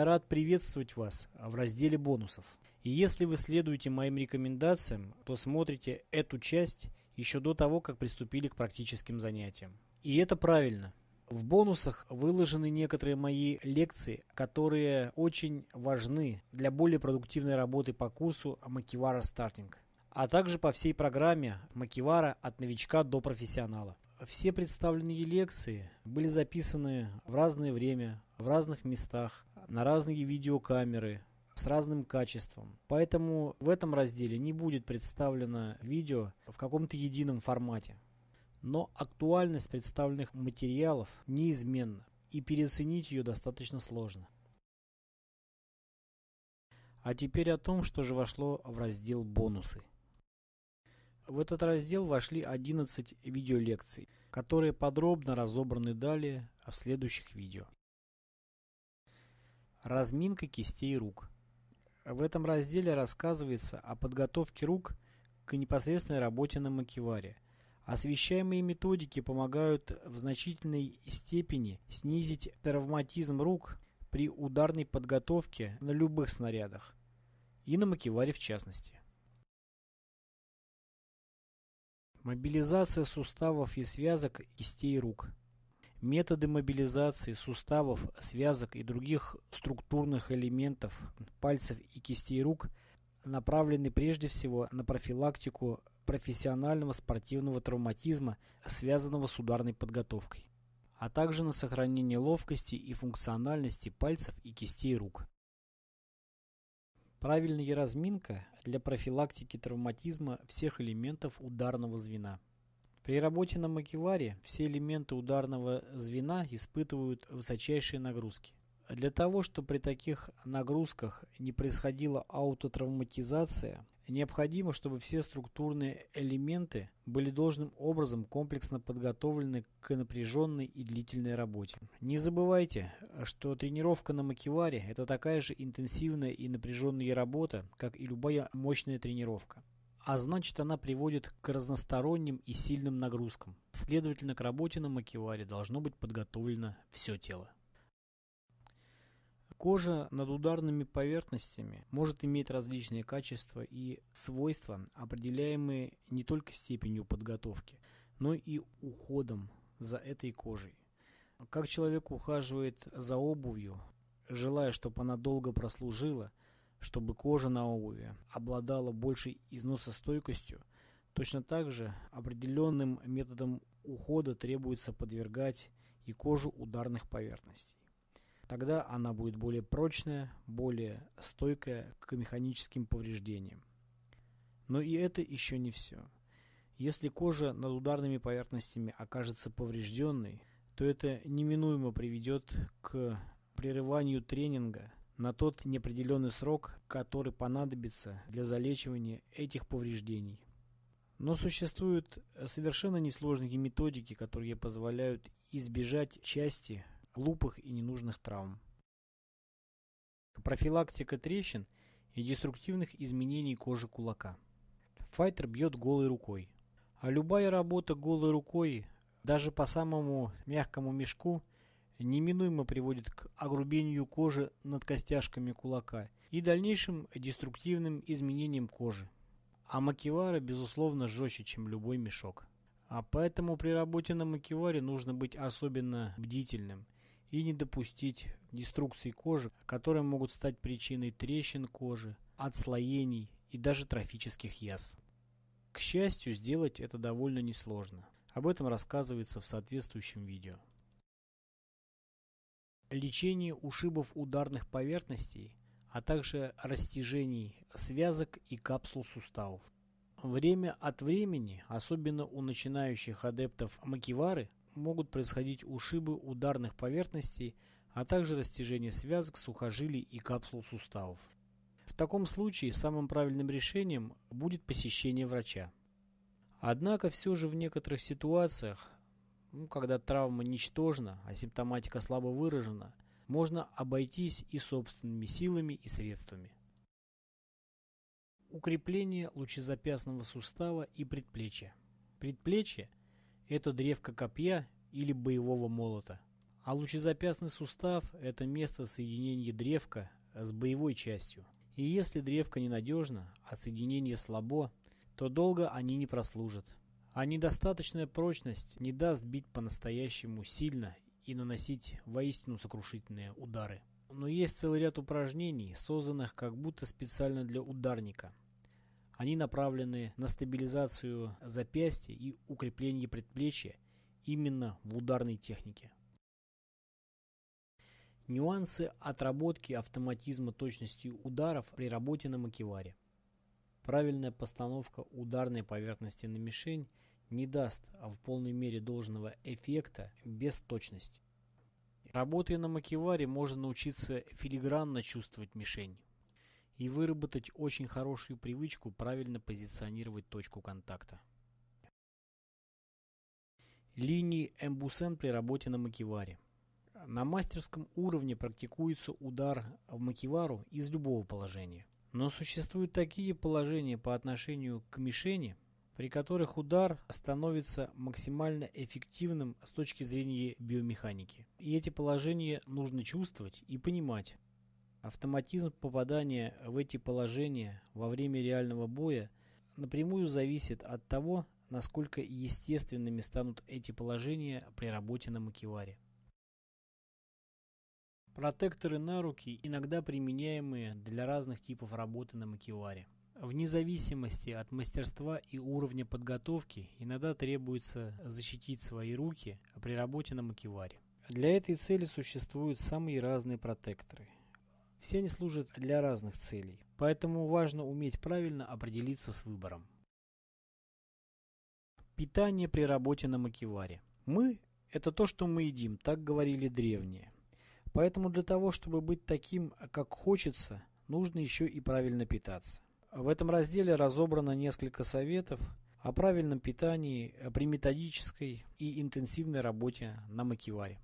Я рад приветствовать вас в разделе бонусов. И если вы следуете моим рекомендациям, то смотрите эту часть еще до того, как приступили к практическим занятиям. И это правильно. В бонусах выложены некоторые мои лекции, которые очень важны для более продуктивной работы по курсу Макивара Стартинг, а также по всей программе Макивара от новичка до профессионала. Все представленные лекции были записаны в разное время, в разных местах, на разные видеокамеры с разным качеством. Поэтому в этом разделе не будет представлено видео в каком-то едином формате. Но актуальность представленных материалов неизменна, и переоценить ее достаточно сложно. А теперь о том, что же вошло в раздел «Бонусы». В этот раздел вошли 11 видеолекций, которые подробно разобраны далее в следующих видео. Разминка кистей рук. В этом разделе рассказывается о подготовке рук к непосредственной работе на макеваре. Освещаемые методики помогают в значительной степени снизить травматизм рук при ударной подготовке на любых снарядах и на макеваре в частности. Мобилизация суставов и связок кистей рук. Методы мобилизации суставов, связок и других структурных элементов пальцев и кистей рук направлены прежде всего на профилактику профессионального спортивного травматизма, связанного с ударной подготовкой, а также на сохранение ловкости и функциональности пальцев и кистей рук. Правильная разминка для профилактики травматизма всех элементов ударного звена. При работе на макеваре все элементы ударного звена испытывают высочайшие нагрузки. Для того, чтобы при таких нагрузках не происходила аутотравматизация, необходимо, чтобы все структурные элементы были должным образом комплексно подготовлены к напряженной и длительной работе. Не забывайте, что тренировка на макеваре – это такая же интенсивная и напряженная работа, как и любая мощная тренировка а значит она приводит к разносторонним и сильным нагрузкам. Следовательно, к работе на макеваре должно быть подготовлено все тело. Кожа над ударными поверхностями может иметь различные качества и свойства, определяемые не только степенью подготовки, но и уходом за этой кожей. Как человек ухаживает за обувью, желая, чтобы она долго прослужила, чтобы кожа на обуви обладала большей износостойкостью, точно так же определенным методом ухода требуется подвергать и кожу ударных поверхностей. Тогда она будет более прочная, более стойкая к механическим повреждениям. Но и это еще не все. Если кожа над ударными поверхностями окажется поврежденной, то это неминуемо приведет к прерыванию тренинга – на тот неопределенный срок, который понадобится для залечивания этих повреждений. Но существуют э, совершенно несложные методики, которые позволяют избежать части глупых и ненужных травм. Профилактика трещин и деструктивных изменений кожи кулака. Файтер бьет голой рукой. А любая работа голой рукой, даже по самому мягкому мешку, неминуемо приводит к огрубению кожи над костяшками кулака и дальнейшим деструктивным изменениям кожи. А макевара, безусловно, жестче, чем любой мешок. А поэтому при работе на макеваре нужно быть особенно бдительным и не допустить деструкции кожи, которые могут стать причиной трещин кожи, отслоений и даже трофических язв. К счастью, сделать это довольно несложно. Об этом рассказывается в соответствующем видео лечении ушибов ударных поверхностей, а также растяжений связок и капсул суставов. Время от времени, особенно у начинающих адептов макивары, могут происходить ушибы ударных поверхностей, а также растяжение связок, сухожилий и капсул суставов. В таком случае самым правильным решением будет посещение врача. Однако все же в некоторых ситуациях ну, когда травма ничтожна, а симптоматика слабо выражена, можно обойтись и собственными силами и средствами. Укрепление лучезапястного сустава и предплечья. Предплечье – это древко копья или боевого молота, а лучезапястный сустав – это место соединения древка с боевой частью. И если древко ненадежно, а соединение слабо, то долго они не прослужат. А недостаточная прочность не даст бить по-настоящему сильно и наносить воистину сокрушительные удары. Но есть целый ряд упражнений, созданных как будто специально для ударника. Они направлены на стабилизацию запястья и укрепление предплечья именно в ударной технике. Нюансы отработки автоматизма точности ударов при работе на макеваре. Правильная постановка ударной поверхности на мишень не даст а в полной мере должного эффекта без точности. Работая на макеваре, можно научиться филигранно чувствовать мишень и выработать очень хорошую привычку правильно позиционировать точку контакта. Линии эмбусен при работе на макеваре. На мастерском уровне практикуется удар в макевару из любого положения – но существуют такие положения по отношению к мишени, при которых удар становится максимально эффективным с точки зрения биомеханики. И эти положения нужно чувствовать и понимать. Автоматизм попадания в эти положения во время реального боя напрямую зависит от того, насколько естественными станут эти положения при работе на макеваре. Протекторы на руки, иногда применяемые для разных типов работы на макеваре. Вне зависимости от мастерства и уровня подготовки, иногда требуется защитить свои руки при работе на макеваре. Для этой цели существуют самые разные протекторы. Все они служат для разных целей, поэтому важно уметь правильно определиться с выбором. Питание при работе на макеваре. Мы – это то, что мы едим, так говорили древние. Поэтому для того, чтобы быть таким, как хочется, нужно еще и правильно питаться. В этом разделе разобрано несколько советов о правильном питании при методической и интенсивной работе на макеваре.